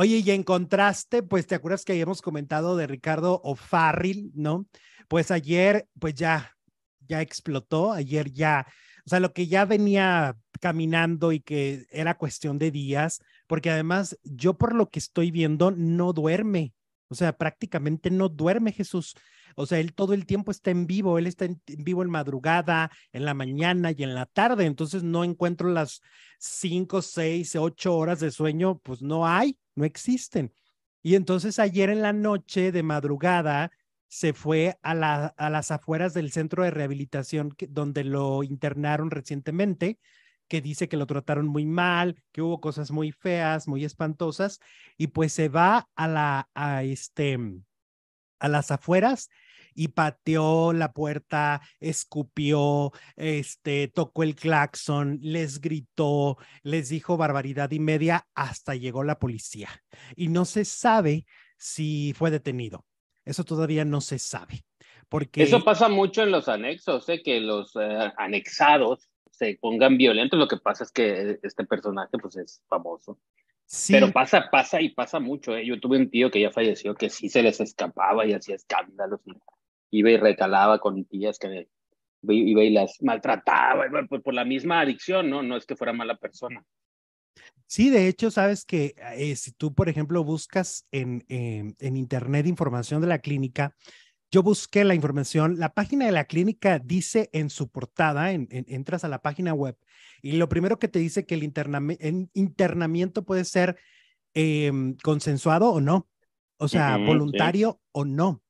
Oye, y en contraste, pues te acuerdas que habíamos comentado de Ricardo O'Farrill, ¿no? Pues ayer, pues ya, ya explotó, ayer ya, o sea, lo que ya venía caminando y que era cuestión de días, porque además yo por lo que estoy viendo no duerme, o sea, prácticamente no duerme Jesús. O sea, él todo el tiempo está en vivo, él está en, vivo en madrugada, en la mañana y en la tarde. Entonces no encuentro las cinco, seis, ocho horas de sueño, pues no hay no existen. Y entonces ayer en la noche de madrugada se fue a, la, a las afueras del centro de rehabilitación donde lo internaron recientemente, que dice que lo trataron muy mal, que hubo cosas muy feas, muy espantosas, y pues se va a la, a este, a las afueras y pateó la puerta, escupió, este, tocó el claxon, les gritó, les dijo barbaridad y media hasta llegó la policía. Y no se sabe si fue detenido. Eso todavía no se sabe. Porque... Eso pasa mucho en los anexos, ¿eh? que los eh, anexados se pongan violentos. Lo que pasa es que este personaje pues, es famoso. Pero pasa, pasa y pasa mucho. ¿eh? Yo tuve un tío que ya falleció que sí se les escapaba y hacía escándalos iba y recalaba con tías que iba y las maltrataba, pues por la misma adicción, ¿no? No es que fuera mala persona. Sí, de hecho, sabes que eh, si tú, por ejemplo, buscas en, em, en internet información de la clínica, yo busqué la información, la página de la clínica dice en su portada, en, entras a la página web y lo primero que te dice que el, internamiento puede ser em, consensuado o no, o sea, voluntario o no.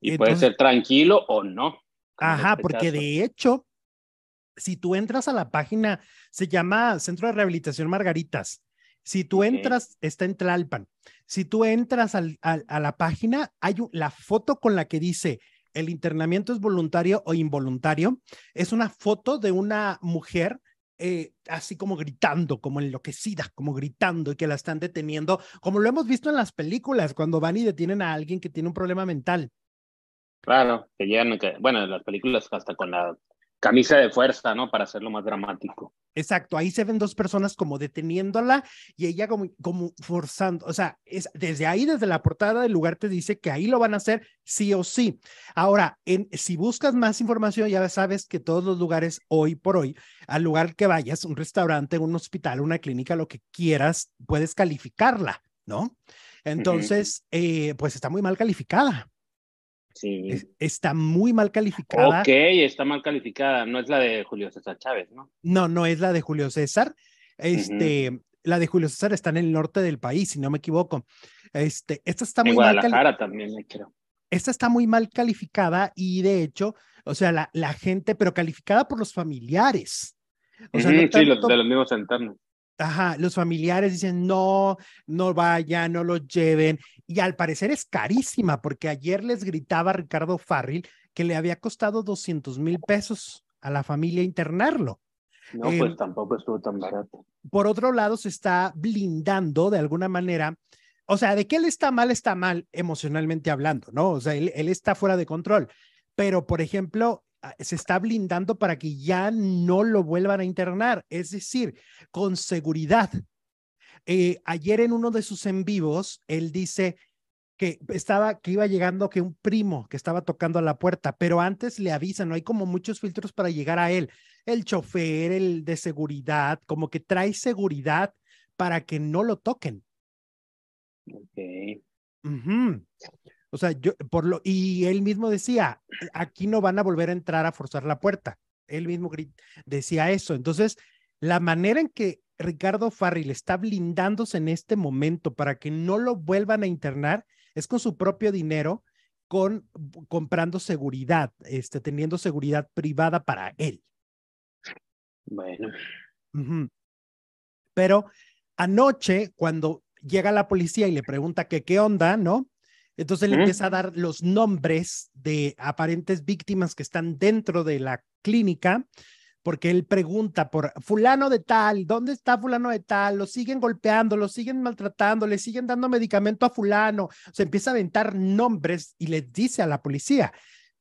Y puede ser tranquilo o no. Ajá, este porque de hecho, si tú entras a la página, se llama Centro de Rehabilitación Margaritas. Si tú entras, está en Tlalpan. Si tú entras al, a la página, hay la foto con la que dice el internamiento es voluntario o involuntario. Es una foto de una mujer eh, así como gritando, como enloquecida, como gritando y que la están deteniendo, como lo hemos visto en las películas, cuando van y detienen a alguien que tiene un problema mental. Claro, que llegan, que, bueno, las películas hasta con la camisa de fuerza, ¿no? Para hacerlo más dramático. Exacto, ahí se ven dos personas como deteniéndola y ella como, como forzando, o sea, es, desde ahí, desde la portada del lugar te dice que ahí lo van a hacer sí o sí. Ahora, en, si buscas más información, ya sabes que todos los lugares hoy por hoy, al lugar que vayas, un restaurante, un hospital, una clínica, lo que quieras, puedes calificarla, ¿no? Entonces, eh, pues está muy mal calificada. Sí. está muy mal calificada. Ok, está mal calificada. No es la de Julio César Chávez, ¿no? No, no es la de Julio César. Este, La de Julio César está en el norte del país, si no me equivoco. Este, esta está muy Guadalajara mal también, creo. Esta está muy mal calificada y de hecho, o sea, la, la gente, pero calificada por los familiares. O sí, de los mismos entornos. Ajá, los familiares dicen, no, no vaya, no lo lleven. Y al parecer es carísima, porque ayer les gritaba Ricardo Farril que le había costado 200 mil pesos a la familia internarlo. No, pues em, tampoco estuvo tan barato. Por otro lado, se está blindando de alguna manera. O sea, de que él está mal, está mal emocionalmente hablando, ¿no? O sea, él, él está fuera de control. Pero, por ejemplo, Ah, se está blindando para que ya no lo vuelvan a internar, es decir, con seguridad. Eh, ayer en uno de sus en vivos, él dice que estaba, que iba llegando que un primo que estaba tocando a la puerta, pero antes le avisan, no hay como muchos filtros para llegar a él, el chofer, el de seguridad, como que trae seguridad para que no lo toquen. Ok. O sea, yo, por lo, y él mismo decía, aquí no van a volver a entrar a forzar la puerta. Él mismo decía eso. Entonces, la manera en que Ricardo Farril está blindándose en este momento para que no lo vuelvan a internar es con su propio dinero, con comprando seguridad, este, teniendo seguridad privada para él. Bueno. Pero anoche, cuando llega la policía y le pregunta que qué onda, ¿no? Entonces le empieza a dar los nombres de aparentes víctimas que están dentro de la clínica, porque él pregunta por fulano de tal, ¿dónde está fulano de tal? Lo siguen golpeando, lo siguen maltratando, le siguen dando medicamento a fulano. Se empieza a aventar nombres y le dice a la policía.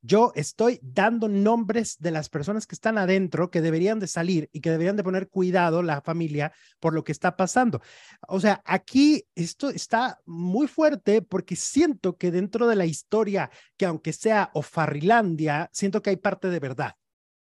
Yo estoy dando nombres de las personas que están adentro, que deberían de salir y que deberían de poner cuidado la familia por lo que está pasando. O sea, aquí esto está muy fuerte porque siento que dentro de la historia, que aunque sea Ofarrilandia, siento que hay parte de verdad.